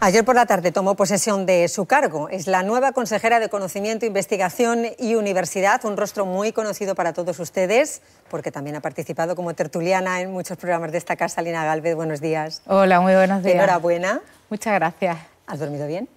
Ayer por la tarde tomó posesión de su cargo. Es la nueva consejera de Conocimiento, Investigación y Universidad, un rostro muy conocido para todos ustedes, porque también ha participado como tertuliana en muchos programas de esta casa. Lina Galvez, buenos días. Hola, muy buenos días. Enhorabuena. Muchas gracias. ¿Has dormido bien?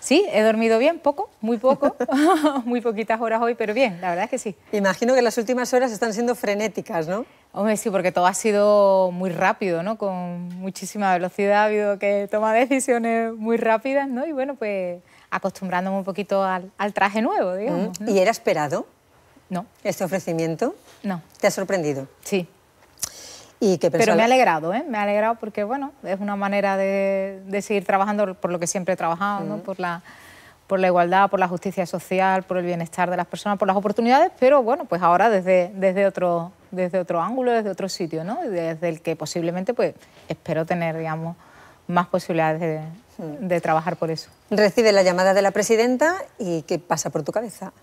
Sí, he dormido bien, poco, muy poco, muy poquitas horas hoy, pero bien, la verdad es que sí. Imagino que las últimas horas están siendo frenéticas, ¿no? Hombre, sí, porque todo ha sido muy rápido, ¿no? Con muchísima velocidad, ha habido que tomar decisiones muy rápidas, ¿no? Y bueno, pues acostumbrándome un poquito al, traje nuevo, digamos. Mm. ¿Y era esperado? No. ¿Este ofrecimiento? No. ¿Te ha sorprendido? Sí, pero me ha alegrado, ¿eh? me ha alegrado porque bueno, es una manera de, seguir trabajando por lo que siempre he trabajado, por, la, por la igualdad, por la justicia social, por el bienestar de las personas, por las oportunidades, pero bueno, pues ahora desde, desde, otro, desde otro ángulo, desde otro sitio, ¿no? desde el que posiblemente pues, espero tener digamos, más posibilidades de, de trabajar por eso. Recibe la llamada de la presidenta y ¿qué pasa por tu cabeza?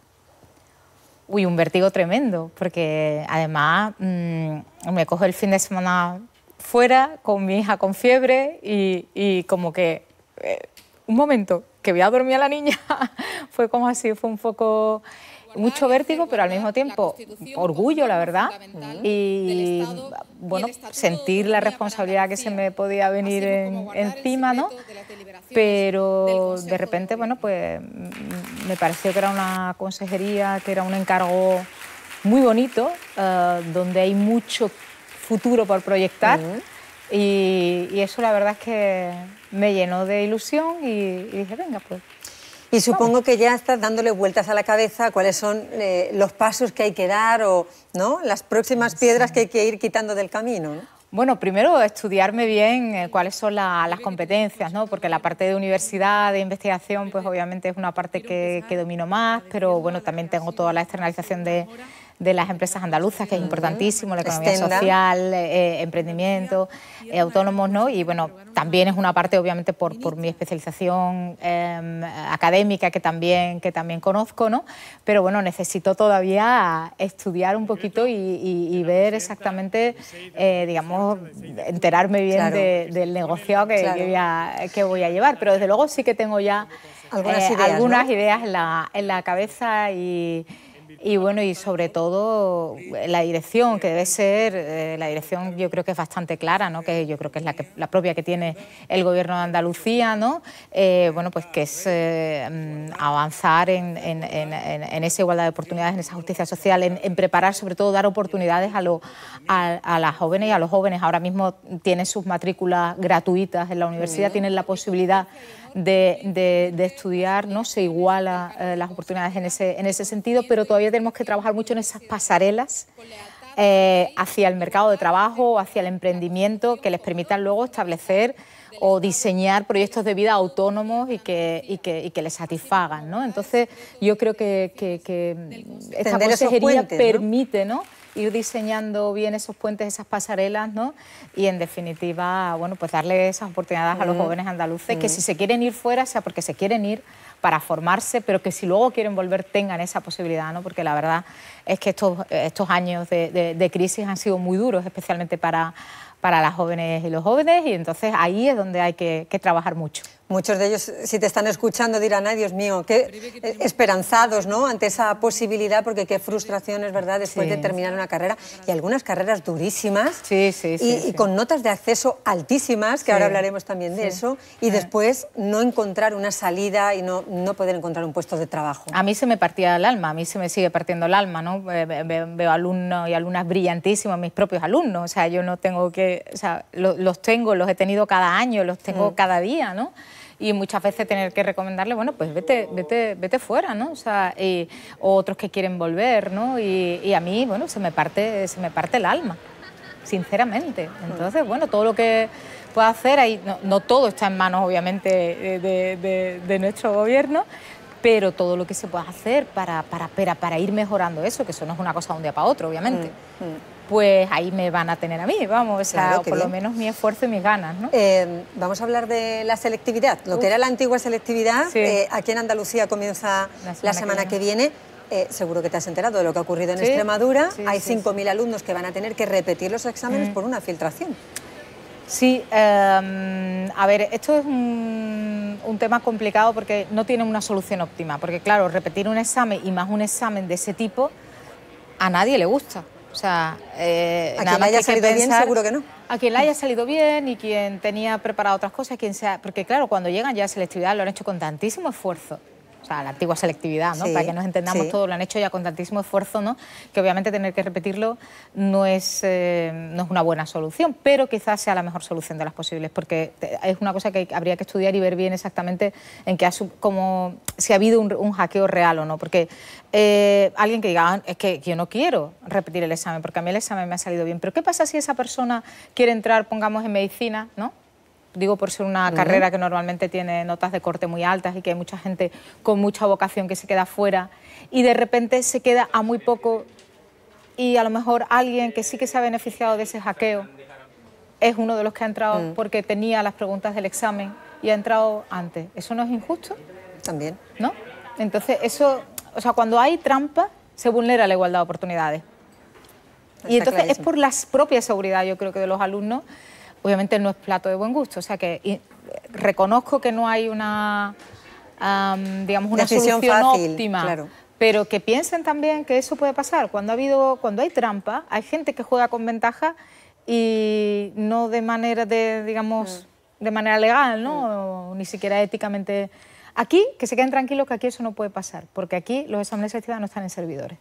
uy, un vértigo tremendo, porque además mm, me coge el fin de semana fuera con mi hija con fiebre y, como que, eh, un momento, que voy a dormir a la niña, fue como así, fue un poco mucho vértigo, pero al mismo tiempo orgullo, la verdad, y bueno, sentir la responsabilidad que se me podía venir encima, ¿no? Pero de repente, bueno, pues me pareció que era una consejería, que era un encargo muy bonito, eh, donde hay mucho futuro por proyectar. y, eso la verdad es que me llenó de ilusión y dije, venga, pues y supongo que ya estás dándole vueltas a la cabeza cuáles son eh, los pasos que hay que dar o ¿no? las próximas piedras que hay que ir quitando del camino. Bueno, primero estudiarme bien eh, cuáles son las competencias, ¿no? porque la parte de universidad, de investigación, pues obviamente es una parte que domino más, pero bueno, también tengo toda la externalización de de las empresas andaluzas, que es importantísimo, la economía social, eh, eh, emprendimiento, eh, autónomos, ¿no? Y bueno, también es una parte, obviamente, por, por mi especialización em, académica que también, que también conozco, ¿no? Pero bueno, necesito todavía estudiar un poquito y, ver exactamente, digamos, enterarme bien del negocio que, que, voy a, llevar. Pero desde luego sí que tengo ya algunas ideas, ideas en, la, en, la, cabeza y, y bueno, y sobre todo la dirección, que debe ser, eh, la dirección yo creo que es bastante clara, ¿no? que yo creo que es la, propia que tiene el gobierno de Andalucía, ¿no? Eh, bueno, pues que es eh, mm, avanzar en, en, esa igualdad de oportunidades, en esa justicia social, en, preparar, sobre todo dar oportunidades a, lo, a, las jóvenes y a los jóvenes. Ahora mismo tienen sus matrículas gratuitas en la universidad, mm. tienen la posibilidad de, estudiar, no se iguala eh, las oportunidades en ese, en ese sentido, pero todavía tenemos que trabajar mucho en esas pasarelas eh, hacia el mercado de trabajo, hacia el emprendimiento, que les permitan luego establecer o diseñar proyectos de vida autónomos y que, que, les satisfagan. ¿no? Entonces, yo creo que, esta consejería permite... ¿no? ir diseñando bien esos puentes, esas pasarelas, ¿no? Y en definitiva, bueno, pues darle esas oportunidades a los jóvenes andaluces que si se quieren ir fuera, sea porque se quieren ir para formarse, pero que si luego quieren volver tengan esa posibilidad, ¿no? Porque la verdad es que estos, estos años de, crisis han sido muy duros, especialmente para para las jóvenes y los jóvenes y entonces ahí es donde hay que trabajar mucho. Muchos de ellos, si te están escuchando, dirán, ay Dios mío, qué eh, esperanzados, ¿no? Ante esa posibilidad, porque qué frustración, es verdad, después de terminar una carrera. Y algunas carreras durísimas. y, con notas de acceso altísimas, que ahora hablaremos también de eso. Y eh. después no encontrar una salida y no, no poder encontrar un puesto de trabajo. A mí se me partía el alma, a mí se me sigue partiendo el alma, ¿no? Veo alumnos y alumnas brillantísimos, mis propios alumnos. O sea, yo no tengo que. O sea, los tengo, los he tenido cada año, los tengo mm. cada día, ¿no? y muchas veces tener que recomendarle, bueno, pues vete, vete, vete fuera, ¿no? O sea, y, otros que quieren volver, ¿no? Y, a mí, bueno, se me parte, se me parte el alma, sinceramente. Entonces, bueno, todo lo que pueda hacer, ahí, no, todo está en manos, obviamente, eh, de, nuestro gobierno, pero todo lo que se pueda hacer para, para, ir mejorando eso, que eso no es una cosa de un día para otro, obviamente. Mm, mm pues ahí me van a tener a mí, vamos, o sea, por lo menos mi esfuerzo y mis ganas. ¿no? Eh, vamos a hablar de la selectividad, lo que era la antigua selectividad, eh, aquí en Andalucía comienza la semana, que, viene. Eh, seguro que te has enterado de lo que ha ocurrido en Extremadura, hay 5.000 alumnos que van a tener que repetir los exámenes mm. por una filtración. Sí, em, a ver, esto es un, tema complicado porque no tienen una solución óptima, porque claro, repetir un examen y más un examen de ese tipo a nadie le gusta. O sea, eh, a quien le haya salido bien, seguro que no. A quien le haya salido bien y quien tenía preparado otras cosas, quien sea. Porque claro, cuando llegan ya a selectividad lo han hecho con tantísimo esfuerzo o sea, la antigua selectividad, ¿no? para que nos entendamos todo, lo han hecho ya con tantísimo esfuerzo, ¿no? que obviamente tener que repetirlo no es, eh, no es una buena solución, pero quizás sea la mejor solución de las posibles, porque es una cosa que habría que estudiar y ver bien exactamente en qué como, si ha habido un, un hackeo real o no, porque eh, alguien que diga, ah, es que yo no quiero repetir el examen, porque a mí el examen me ha salido bien, pero ¿qué pasa si esa persona quiere entrar, pongamos, en medicina, ¿no? digo por ser una carrera que normalmente tiene notas de corte muy altas y que hay mucha gente con mucha vocación que se queda fuera y de repente se queda a muy poco y a lo mejor alguien que sí que se ha beneficiado de ese hackeo es uno de los que ha entrado mm. porque tenía las preguntas del examen y ha entrado antes. ¿Eso no es injusto? También. ¿No? Entonces, eso, o sea, cuando hay trampa, se vulnera la igualdad de oportunidades. y entonces es por la propia seguridad, yo creo que, de los alumnos obviamente no es plato de buen gusto. O sea que eh, reconozco que no hay una, digamos, una solución óptima. Pero que piensen también que eso puede pasar. Cuando, ha habido, cuando hay trampa, hay gente que juega con ventaja y no de manera, de, digamos, mm. de manera legal, ¿no? Mm. ni siquiera éticamente. Aquí, que se queden tranquilos que aquí eso no puede pasar, porque aquí los exámenes ciudad no están en servidores.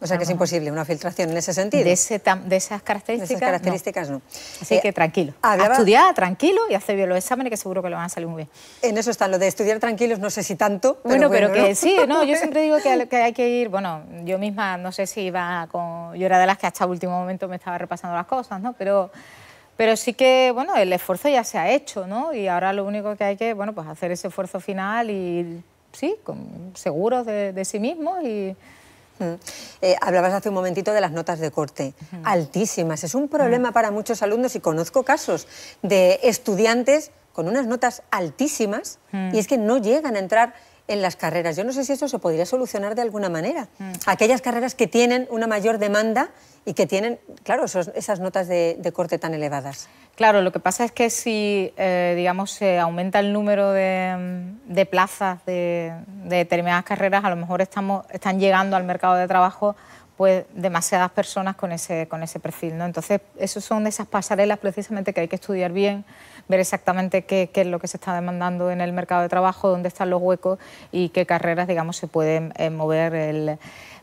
O sea que es ah, imposible una filtración en ese sentido. De, esas características. De esas características no. Así eh, que tranquilo. Estudiar tranquilo y hacer bien los exámenes que seguro que lo van a salir muy bien. En eso está, lo de estudiar tranquilos, no sé si tanto. bueno, pero que sí, no, yo siempre digo que, hay que ir, bueno, yo misma no sé si iba con. Yo era de las que hasta el último momento me estaba repasando las cosas, ¿no? Pero. Pero sí que, bueno, el esfuerzo ya se ha hecho, ¿no? Y ahora lo único que hay que, bueno, pues hacer ese esfuerzo final y, sí, con, seguros de, de sí mismo y, eh, hablabas hace un momentito de las notas de corte, altísimas. Es un problema para muchos alumnos y conozco casos de estudiantes con unas notas altísimas y es que no llegan a entrar en las carreras. Yo no sé si eso se podría solucionar de alguna manera. Mm. Aquellas carreras que tienen una mayor demanda y que tienen, claro, esas notas de, corte tan elevadas. Claro, lo que pasa es que si, eh, digamos, se aumenta el número de, plazas de, determinadas carreras, a lo mejor estamos, están llegando al mercado de trabajo demasiadas personas con ese, con ese perfil. ¿no? Entonces, esas son esas pasarelas precisamente que hay que estudiar bien, ver exactamente qué, es lo que se está demandando en el mercado de trabajo, dónde están los huecos y qué carreras, digamos, se pueden eh, mover el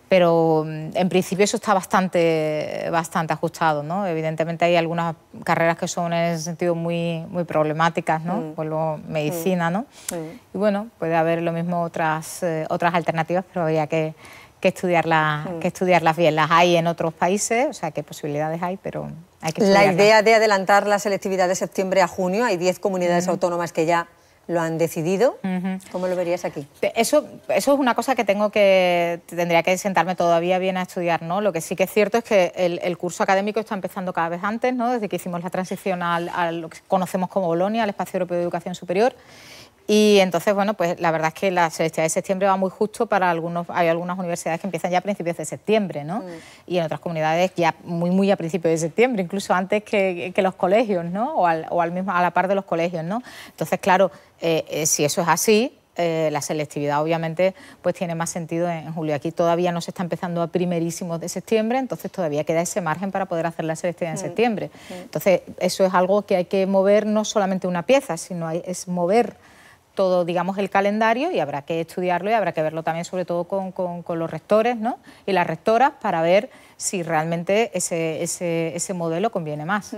pero mm, en principio eso está bastante, bastante ajustado, ¿no? Evidentemente hay algunas carreras que son en ese sentido muy, muy problemáticas, ¿no? Mm. lo medicina, mm. ¿no? Y bueno, puede haber lo mismo otras, eh, otras alternativas, pero había que que estudiarlas, que estudiarlas bien. Las hay en otros países, o sea, qué posibilidades hay, pero hay que estudiarlas. La idea de adelantar la selectividad de septiembre a junio, hay 10 comunidades autónomas que ya lo han decidido. ¿Cómo lo verías aquí? Eso, eso es una cosa que tengo que tendría que sentarme todavía bien a estudiar, ¿no? Lo que sí que es cierto es que el, curso académico está empezando cada vez antes, ¿no? Desde que hicimos la transición a lo que conocemos como Bolonia, al Espacio Europeo de Educación Superior y entonces, bueno, pues la verdad es que la selectividad de septiembre va muy justo para algunos, hay algunas universidades que empiezan ya a principios de septiembre, ¿no? Mm. Y en otras comunidades ya muy, muy a principios de septiembre, incluso antes que, los colegios, ¿no? O, al, mismo, a la par de los colegios, ¿no? Entonces, claro, eh, eh, si eso es así, eh, la selectividad obviamente pues tiene más sentido en, julio. Aquí todavía no se está empezando a primerísimo de septiembre, entonces todavía queda ese margen para poder hacer la selectividad en mm. septiembre. Mm. Entonces, eso es algo que hay que mover no solamente una pieza, sino es mover todo, digamos, el calendario y habrá que estudiarlo y habrá que verlo también, sobre todo con, con, los rectores ¿no? y las rectoras, para ver si realmente ese, ese, ese, modelo conviene más. Mm.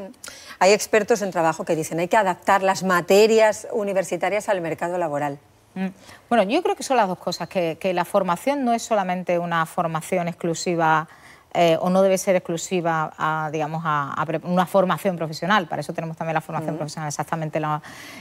Hay expertos en trabajo que dicen que hay que adaptar las materias universitarias al mercado laboral. Mm. Bueno, yo creo que son las dos cosas, que, que la formación no es solamente una formación exclusiva eh, o no debe ser exclusiva a, digamos, a, una formación profesional. Para eso tenemos también la formación profesional. Exactamente,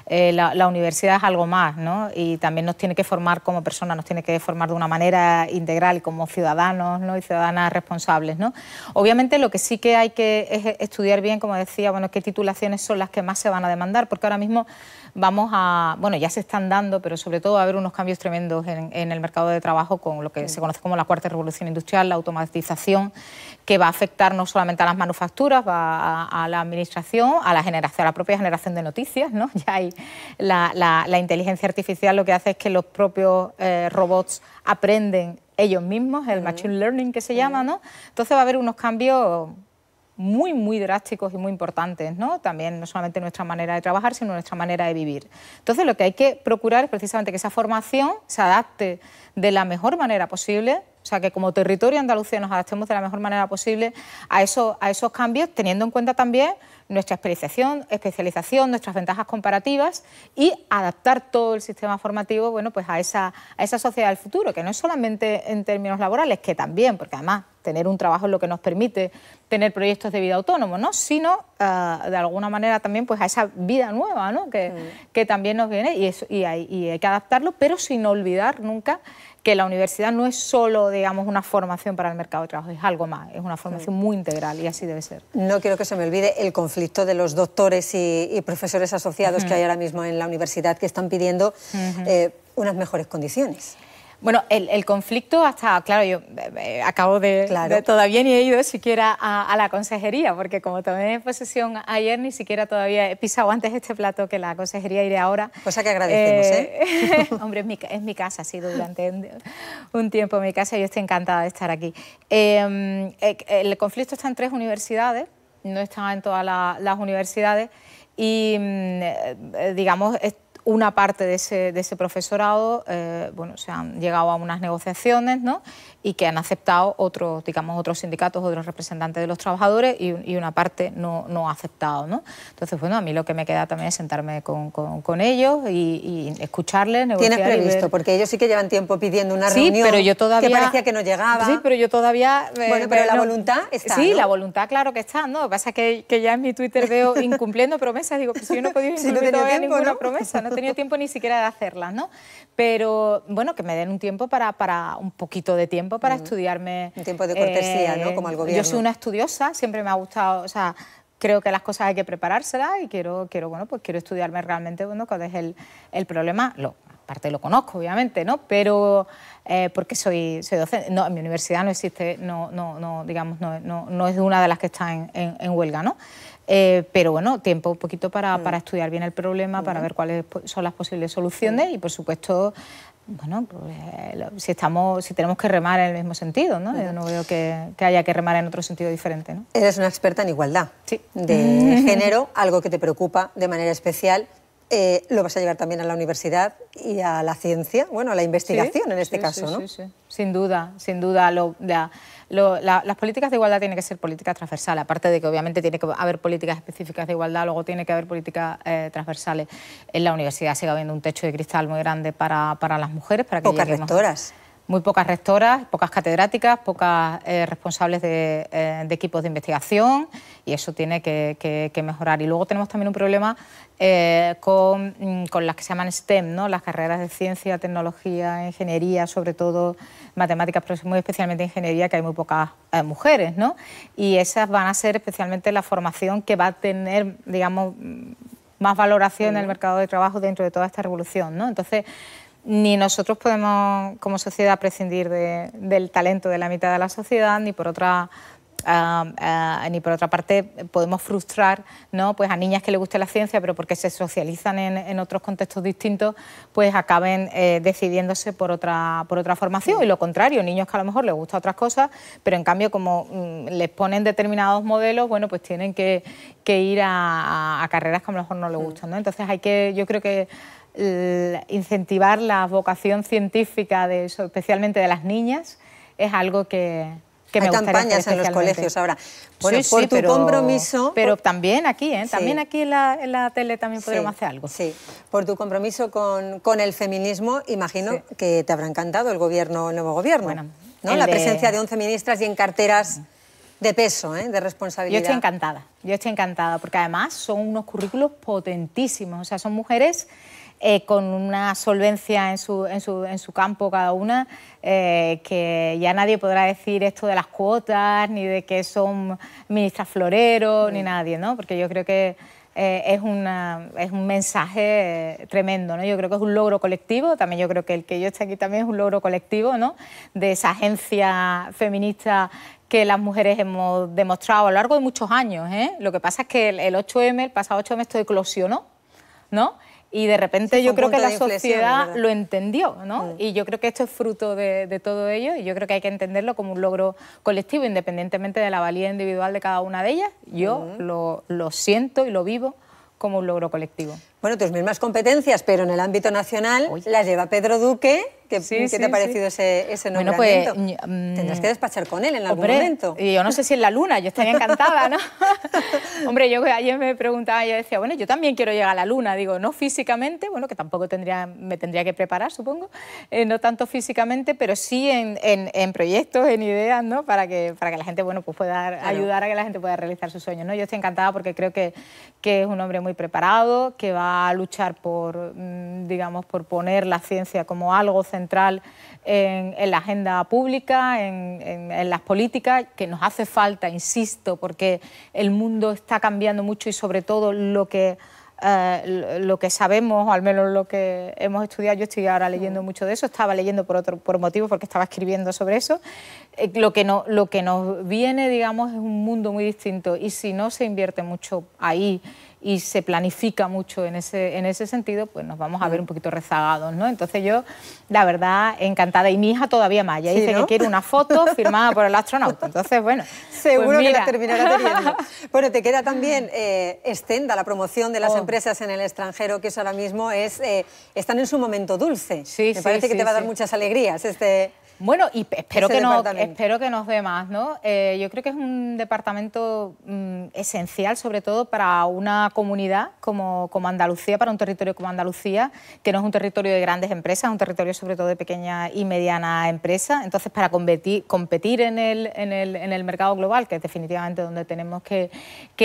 eh, la, universidad es algo más, ¿no? Y también nos tiene que formar como personas, nos tiene que formar de una manera integral como ciudadanos y ciudadanas responsables, ¿no? Obviamente lo que sí que hay que estudiar bien, como decía, qué titulaciones son las que más se van a demandar, porque ahora mismo vamos a, bueno, ya se están dando, pero sobre todo va a haber unos cambios tremendos en, el mercado de trabajo con lo que se conoce como la cuarta revolución industrial, la automatización que va a afectar no solamente a las manufacturas, va a, la administración, a la generación, a la propia generación de noticias, ¿no? Ya hay la, inteligencia artificial lo que hace es que los propios eh, robots aprenden ellos mismos, el machine learning que se llama, ¿no? Entonces va a haber unos cambios muy, muy drásticos y muy importantes, ¿no? También no solamente nuestra manera de trabajar, sino nuestra manera de vivir. Entonces lo que hay que procurar es precisamente que esa formación se adapte de la mejor manera posible o sea, que como territorio Andalucía nos adaptemos de la mejor manera posible a esos, a esos cambios, teniendo en cuenta también nuestra especialización, especialización, nuestras ventajas comparativas y adaptar todo el sistema formativo bueno, pues a, esa, a esa sociedad del futuro, que no es solamente en términos laborales, que también, porque además tener un trabajo es lo que nos permite tener proyectos de vida autónomo, ¿no? sino ah, de alguna manera también pues, a esa vida nueva ¿no? que, también nos viene y, hay, que adaptarlo, pero sin olvidar nunca que la universidad no es solo, digamos, una formación para el mercado de trabajo, es algo más, es una formación muy integral y así debe ser. No quiero que se me olvide el conflicto de los doctores y, profesores asociados que hay ahora mismo en la universidad que están pidiendo eh, unas mejores condiciones. Bueno, el, conflicto hasta, claro, yo eh, eh, acabo de, todavía ni he ido siquiera a, la consejería, porque como tomé posesión ayer, ni siquiera todavía he pisado antes este plato que la consejería iré ahora. Cosa que agradecemos, ¿eh? eh hombre, es mi, casa, ha sido durante un, tiempo mi casa, y yo estoy encantada de estar aquí. Em, el conflicto está en tres universidades, no está en todas las universidades, y mm, digamos, una parte de ese, de ese profesorado, eh, bueno, se han llegado a unas negociaciones, ¿no? y que han aceptado otros, digamos, otros sindicatos, otros representantes de los trabajadores y, una parte no, ha aceptado. ¿no? Entonces, bueno, a mí lo que me queda también es sentarme con, ellos y, escucharles, ¿Tienes previsto? Porque ellos sí que llevan tiempo pidiendo una sí, pero yo todavía... que parecía que no llegaba. Sí, pero yo todavía... Eh, bueno, pero eh, la voluntad está, Sí, la voluntad claro que está, ¿no? Lo que pasa es que, ya en mi Twitter veo incumpliendo promesas, digo, pues yo no he podido incumplir no todavía ninguna promesa, no he tenido tiempo ni siquiera de hacerlas, ¿no? Pero, bueno, que me den un tiempo para un poquito de tiempo para estudiarme. Un tiempo de cortesía, ¿no? Como el eh, gobierno. Yo soy una estudiosa, siempre me ha gustado, o sea, creo que las cosas hay que preparárselas y quiero, quiero bueno, pues quiero estudiarme realmente, bueno, cuál es el, problema. aparte lo conozco, obviamente, ¿no? Pero eh, porque soy, docente. No, en mi universidad no existe, no, no, no digamos, no, es una de las que está en, huelga, ¿no? Eh, pero bueno, tiempo un poquito para, mm. estudiar bien el problema, para ver cuáles son las posibles soluciones y, por supuesto, bueno, pues, eh, si, estamos, si tenemos que remar en el mismo sentido, ¿no? Yo no veo que, haya que remar en otro sentido diferente, Eres una experta en igualdad de género, algo que te preocupa de manera especial. Eh, lo vas a llevar también a la universidad y a la ciencia, bueno, a la investigación en este caso, ¿no? Sí, sí, sin duda, sin duda. Lo, las políticas de igualdad tienen que ser políticas transversales, aparte de que obviamente tiene que haber políticas específicas de igualdad, luego tiene que haber políticas eh, transversales. En la universidad sigue habiendo un techo de cristal muy grande para, para las mujeres. Para que Pocas rectoras muy pocas rectoras, pocas catedráticas, pocas eh, responsables eh, de, equipos de investigación y eso tiene que, mejorar. Y luego tenemos también un problema eh, mm, con, las que se llaman STEM, ¿no? las carreras de ciencia, tecnología, ingeniería, sobre todo matemáticas, pero muy especialmente ingeniería, que hay muy pocas mujeres. ¿no? Y esas van a ser especialmente la formación que va a tener, digamos, mm, más valoración en el mercado de trabajo dentro de toda esta revolución. ¿no? Entonces, ni nosotros podemos como sociedad prescindir del talento de la mitad de la sociedad, ni por otra eh, ni por otra parte podemos frustrar ¿no? pues a niñas que les guste la ciencia, pero porque se socializan en, otros contextos distintos, pues acaben eh, decidiéndose por otra, por otra formación. Y lo contrario, niños que a lo mejor les gusta otras cosas, pero en cambio como mm, les ponen determinados modelos, bueno, pues tienen que, ir a, carreras que a lo mejor no les mm. gustan. Entonces hay que, yo creo que incentivar la vocación científica, de, especialmente de las niñas, es algo que, que Hay campañas en los colegios ahora. por tu compromiso... Pero también aquí, ¿eh? también aquí en la, tele también podemos hacer algo. Sí, por tu compromiso con, el feminismo, imagino que te habrá encantado el gobierno, nuevo gobierno. ¿no? La presencia de 11 ministras y en carteras de peso, ¿eh? de responsabilidad. Yo estoy encantada, yo estoy encantada, porque además son unos currículos potentísimos, o sea, son mujeres eh, con una solvencia en su, en su, en su campo cada una, eh, que ya nadie podrá decir esto de las cuotas, ni de que son ministras floreros, ni nadie, ¿no? Porque yo creo que eh, es, es un mensaje tremendo, ¿no? Yo creo que es un logro colectivo, también yo creo que el que yo esté aquí también es un logro colectivo, ¿no? De esa agencia feminista que las mujeres hemos demostrado a lo largo de muchos años, ¿eh? Lo que pasa es que el, el 8M, el pasado 8M, esto eclosionó, ¿no? Y de repente yo creo que la sociedad lo entendió, ¿no? Mm. Y yo creo que esto es fruto de, todo ello y yo creo que hay que entenderlo como un logro colectivo, independientemente de la valía individual de cada una de ellas. Yo lo, siento y lo vivo como un logro colectivo. Bueno, tus mismas competencias, pero en el ámbito nacional las lleva Pedro Duque ¿Qué, te ha parecido ese, ese pues, mm, Tendrás que despachar con él en algún momento y Yo no sé si en la luna, yo estaría encantada, ¿no? hombre, yo ayer me preguntaba, yo decía, bueno, yo también quiero llegar a la luna, digo, no físicamente, bueno, que tampoco tendría, me tendría que preparar, supongo, eh, no tanto físicamente, pero sí en, proyectos, en ideas, ¿no? Para que, para que la gente, bueno, pues pueda ayudar a que la gente pueda realizar sus sueños, ¿no? Yo estoy encantada porque creo que, que es un hombre muy preparado, que va a luchar por, mm, digamos, por poner la ciencia como algo central central en, la agenda pública, en, las políticas, que nos hace falta, insisto, porque el mundo está cambiando mucho y sobre todo lo que... Eh, lo que sabemos, o al menos lo que hemos estudiado, yo estoy ahora leyendo mucho de eso, estaba leyendo por otro por motivo, porque estaba escribiendo sobre eso, eh, lo, que lo que nos viene, digamos, es un mundo muy distinto y si no se invierte mucho ahí, y se planifica mucho en ese, en ese sentido, pues nos vamos a ver mm. un poquito rezagados, ¿no? Entonces yo, la verdad, encantada. Y mi hija todavía más, ya dice que quiere una foto firmada por el astronauta. Entonces, bueno. Pues Seguro que la terminará teniendo. Bueno, te queda también eh, extenda la promoción de las oh. empresas en el extranjero, que eso ahora mismo es, eh, están en su momento dulce. Sí, Me parece que te va a dar muchas alegrías este, bueno, y espero que, nos dé más, ¿no? Eh, yo creo que es un departamento mm, esencial, sobre todo para una comunidad como, Andalucía, para un territorio como Andalucía, que no es un territorio de grandes empresas, es un territorio sobre todo de pequeña y mediana empresa. Entonces, para competir, competir en, el, mercado global, que es definitivamente donde tenemos que,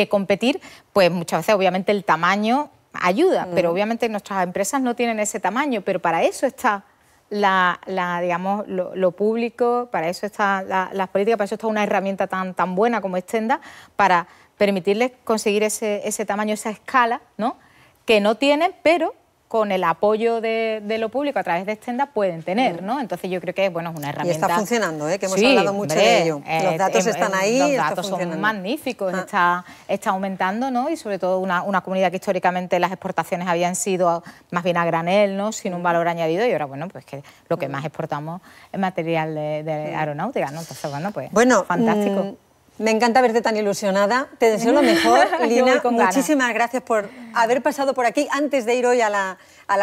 competir, pues muchas veces, obviamente, el tamaño ayuda, pero mm. obviamente nuestras empresas no tienen ese tamaño, pero para eso está la, digamos, lo, público, para eso está las políticas, para eso está una herramienta tan, tan buena como Extenda, para permitirles conseguir ese, ese tamaño, esa escala, ¿no? que no tienen, pero con el apoyo de, lo público a través de Extenda pueden tener, ¿no? Entonces yo creo que bueno, es una herramienta. Y está funcionando, ¿eh? que hemos hablado mucho de ello. Los eh, datos están eh, ahí. Los datos son magníficos, ah. está, está aumentando, ¿no? Y sobre todo una, comunidad que históricamente las exportaciones habían sido más bien a granel, ¿no? Sin un valor añadido y ahora, bueno, pues que lo que más exportamos es material de, aeronáutica, ¿no? Entonces, bueno, pues fantástico. Mm, me encanta verte tan ilusionada. Te deseo lo mejor, Lina. Muchísimas gracias por haber pasado por aquí antes de ir hoy a la,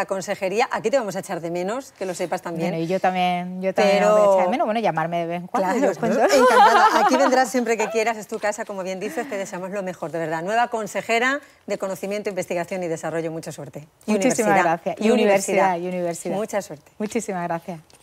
consejería. Aquí te vamos a echar de menos, que lo sepas también. Bueno, y yo también, yo también Pero... a echar de menos. Bueno, llamarme de vez cuando. Claro, encantada. Aquí vendrás siempre que quieras, es tu casa, como bien dices. Te deseamos lo mejor, de verdad. Nueva consejera de Conocimiento, Investigación y Desarrollo. Mucha suerte. Muchísimas gracias. Y universidad, y universidad. Mucha suerte. Muchísimas gracias.